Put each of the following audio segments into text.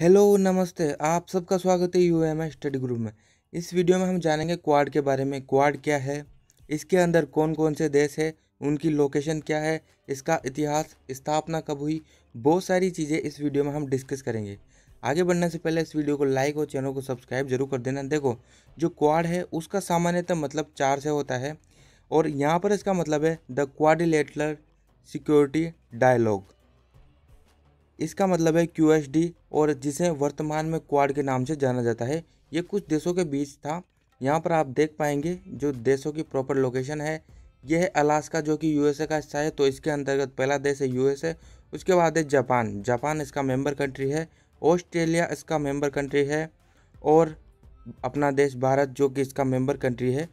hello नमस्ते आप सबका स्वागत है यू एम स्टडी ग्रुप में इस वीडियो में हम जानेंगे क्वाड के बारे में क्वाड क्या है इसके अंदर कौन कौन से देश है उनकी लोकेशन क्या है इसका इतिहास स्थापना कब हुई बहुत सारी चीज़ें इस वीडियो में हम डिस्कस करेंगे आगे बढ़ने से पहले इस वीडियो को लाइक और चैनल को सब्सक्राइब जरूर कर देना देखो जो क्वाड है उसका सामान्यतः मतलब चार से होता है और यहाँ पर इसका मतलब है द क्वाडिलेटर सिक्योरिटी डायलॉग इसका मतलब है क्यू एस डी और जिसे वर्तमान में क्वाड के नाम से जाना जाता है ये कुछ देशों के बीच था यहाँ पर आप देख पाएंगे जो देशों की प्रॉपर लोकेशन है यह है अलास्का जो कि यूएसए का हिस्सा है तो इसके अंतर्गत पहला देश है यूएसए उसके बाद है जापान जापान इसका मेंबर कंट्री है ऑस्ट्रेलिया इसका मेंबर कंट्री है और अपना देश भारत जो कि इसका मेंबर कंट्री है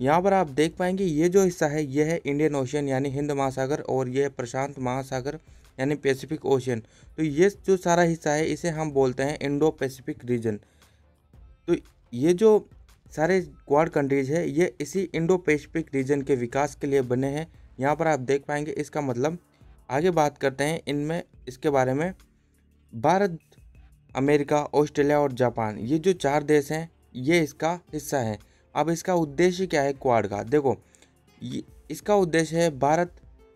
यहाँ पर आप देख पाएंगे ये जो हिस्सा है यह है इंडियन ओशियन यानी हिंद महासागर और यह प्रशांत महासागर यानी पैसिफिक ओशन तो ये जो सारा हिस्सा है इसे हम बोलते हैं इंडो पैसिफिक रीजन तो ये जो सारे क्वाड कंट्रीज है ये इसी इंडो पैसिफिक रीजन के विकास के लिए बने हैं यहाँ पर आप देख पाएंगे इसका मतलब आगे बात करते हैं इनमें इसके बारे में भारत अमेरिका ऑस्ट्रेलिया और जापान ये जो चार देश हैं ये इसका हिस्सा है अब इसका उद्देश्य क्या है क्वाड का देखो ये इसका उद्देश्य है भारत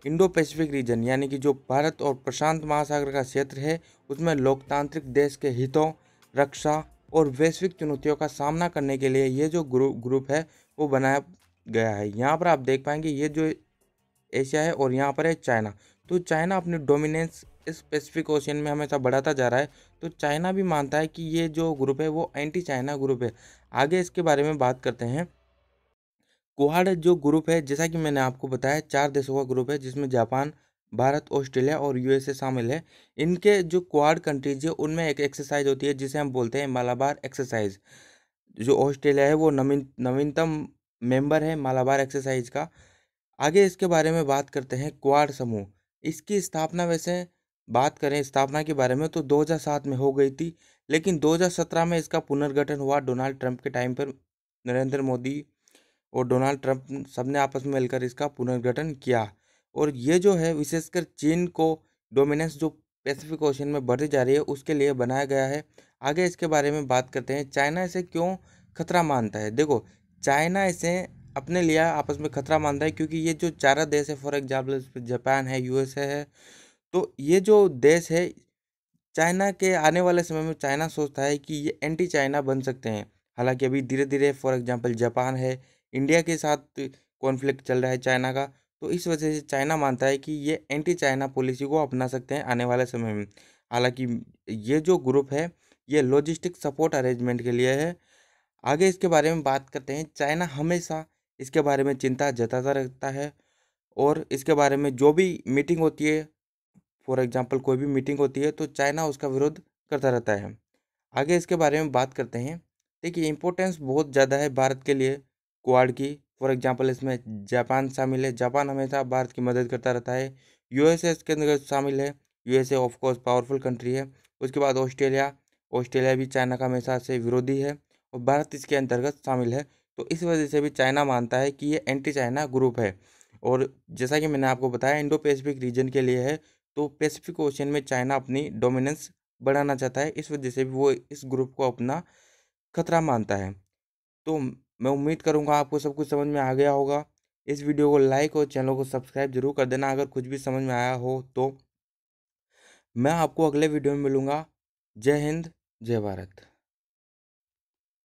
इंडो पैसिफिक रीजन यानी कि जो भारत और प्रशांत महासागर का क्षेत्र है उसमें लोकतांत्रिक देश के हितों रक्षा और वैश्विक चुनौतियों का सामना करने के लिए ये जो ग्रुप ग्रुप है वो बनाया गया है यहाँ पर आप देख पाएंगे ये जो एशिया है और यहाँ पर है चाइना तो चाइना अपनी डोमिनेंस इस पैसिफिक ओशियन में हमेशा बढ़ाता जा रहा है तो चाइना भी मानता है कि ये जो ग्रुप है वो एंटी चाइना ग्रुप है आगे इसके बारे में बात करते हैं क्वाड जो ग्रुप है जैसा कि मैंने आपको बताया चार देशों का ग्रुप है जिसमें जापान भारत ऑस्ट्रेलिया और यूएसए शामिल है इनके जो क्वाड कंट्रीज है उनमें एक एक्सरसाइज होती है जिसे हम बोलते हैं मालाबार एक्सरसाइज जो ऑस्ट्रेलिया है वो नवीन नवीनतम मेंबर है मालाबार एक्सरसाइज का आगे इसके बारे में बात करते हैं क्वाड समूह इसकी स्थापना वैसे बात करें स्थापना के बारे में तो 2007 में हो गई थी लेकिन 2017 में इसका पुनर्गठन हुआ डोनाल्ड ट्रंप के टाइम पर नरेंद्र मोदी और डोनाल्ड ट्रंप सब ने आपस में मिलकर इसका पुनर्गठन किया और ये जो है विशेषकर चीन को डोमिनेंस जो पैसिफिक ओशन में बढ़ती जा रही है उसके लिए बनाया गया है आगे इसके बारे में बात करते हैं चाइना इसे क्यों खतरा मानता है देखो चाइना इसे अपने लिए आपस में खतरा मानता है क्योंकि ये जो चारा देश है फॉर एग्जाम्पल जापान है यूएसए है तो ये जो देश है चाइना के आने वाले समय में चाइना सोचता है कि ये एंटी चाइना बन सकते हैं हालांकि अभी धीरे धीरे फॉर एग्जाम्पल जापान है इंडिया के साथ कॉन्फ्लिक्ट चल रहा है चाइना का तो इस वजह से चाइना मानता है कि ये एंटी चाइना पॉलिसी को अपना सकते हैं आने वाले समय में हालांकि ये जो ग्रुप है ये लॉजिस्टिक सपोर्ट अरेंजमेंट के लिए है आगे इसके बारे में बात करते हैं चाइना हमेशा इसके बारे में चिंता जताता रहता है और इसके बारे में जो भी मीटिंग होती है फॉर एग्ज़ाम्पल कोई भी मीटिंग होती है तो चाइना उसका विरोध करता रहता है आगे इसके बारे में बात करते हैं देखिए इम्पोर्टेंस बहुत ज़्यादा है भारत के लिए क्वाड की फॉर एग्जांपल इसमें जापान शामिल है जापान हमेशा भारत की मदद करता रहता है यूएसए इसके अंदर शामिल है यूएसए ऑफकोर्स पावरफुल कंट्री है उसके बाद ऑस्ट्रेलिया ऑस्ट्रेलिया भी चाइना का हमेशा से विरोधी है और भारत इसके अंतर्गत शामिल है तो इस वजह से भी चाइना मानता है कि ये एंटी चाइना ग्रुप है और जैसा कि मैंने आपको बताया इंडो पैसिफिक रीजन के लिए है तो पैसिफिक ओशन में चाइना अपनी डोमिनेंस बढ़ाना चाहता है इस वजह से भी वो इस ग्रुप को अपना खतरा मानता है तो मैं उम्मीद करूँगा आपको सब कुछ समझ में आ गया होगा इस वीडियो को लाइक और चैनल को सब्सक्राइब जरूर कर देना अगर कुछ भी समझ में आया हो तो मैं आपको अगले वीडियो में मिलूँगा जय हिंद जय भारत